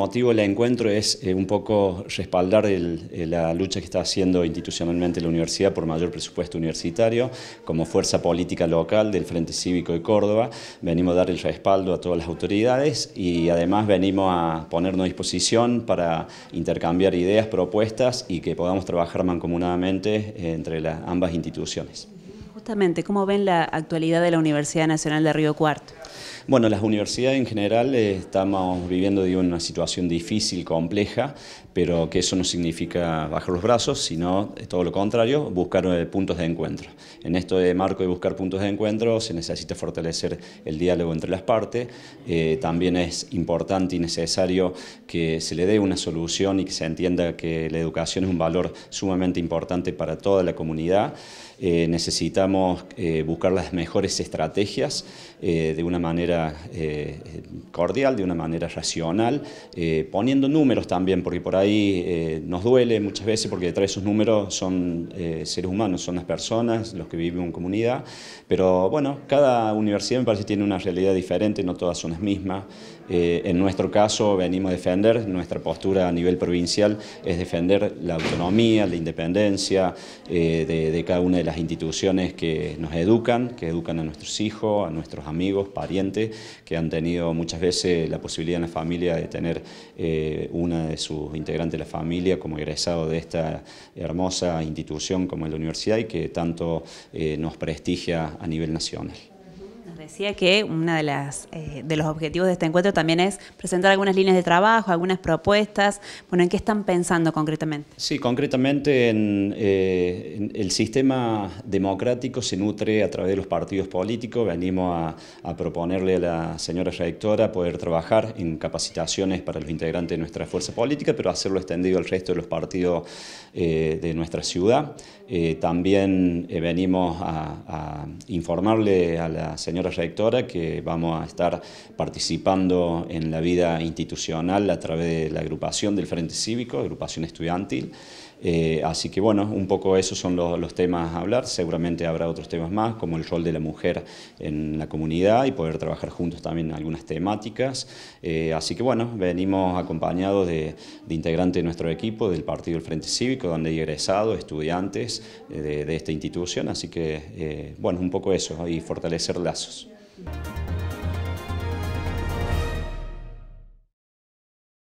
motivo del encuentro es eh, un poco respaldar eh, la lucha que está haciendo institucionalmente la universidad por mayor presupuesto universitario. Como fuerza política local del Frente Cívico de Córdoba, venimos a dar el respaldo a todas las autoridades y además venimos a ponernos a disposición para intercambiar ideas, propuestas y que podamos trabajar mancomunadamente entre las ambas instituciones. Justamente, ¿cómo ven la actualidad de la Universidad Nacional de Río Cuarto? Bueno, las universidades en general eh, estamos viviendo digo, una situación difícil, compleja, pero que eso no significa bajar los brazos, sino eh, todo lo contrario, buscar eh, puntos de encuentro. En esto de marco de buscar puntos de encuentro se necesita fortalecer el diálogo entre las partes, también es importante y necesario que se le dé una solución y que se entienda que la educación es un valor sumamente importante para toda la comunidad. necesitamos buscar las mejores estrategias de una manera eh, cordial, de una manera racional, eh, poniendo números también, porque por ahí eh, nos duele muchas veces porque detrás de esos números son seres humanos, son las personas, los que viven en comunidad, pero bueno, cada universidad me parece que tiene una realidad diferente, no todas son las mismas. en nuestro caso venimos a defender, nuestra postura a nivel provincial es defender la autonomía, la independencia de cada una de las instituciones que nos educan, que educan a nuestros hijos, a nuestros amigos, parientes, que han tenido muchas veces la posibilidad en la familia de tener eh, una de sus integrantes de la familia como egresado de esta hermosa institución como es la universidad y que tanto eh, nos prestigia a nivel nacional decía que uno de, eh, de los objetivos de este encuentro también es presentar algunas líneas de trabajo, algunas propuestas. Bueno, ¿en qué están pensando concretamente? Sí, concretamente en, eh, el sistema democrático se nutre a través de los partidos políticos. Venimos a, proponerle a la señora rectora poder trabajar en capacitaciones para los integrantes de nuestra fuerza política, pero hacerlo extendido al resto de los partidos eh, de nuestra ciudad. también venimos a, a informarle a la señora rectora que vamos a estar participando en la vida institucional a través de la agrupación del Frente Cívico, agrupación estudiantil, eh, así que bueno, un poco esos son los, temas a hablar, seguramente habrá otros temas más, como el rol de la mujer en la comunidad y poder trabajar juntos también en algunas temáticas. Eh, así que bueno, venimos acompañados de, de, integrantes de nuestro equipo, del Partido del Frente Cívico, donde he egresado, estudiantes eh, de, esta institución, así que bueno, un poco eso y fortalecer lazos.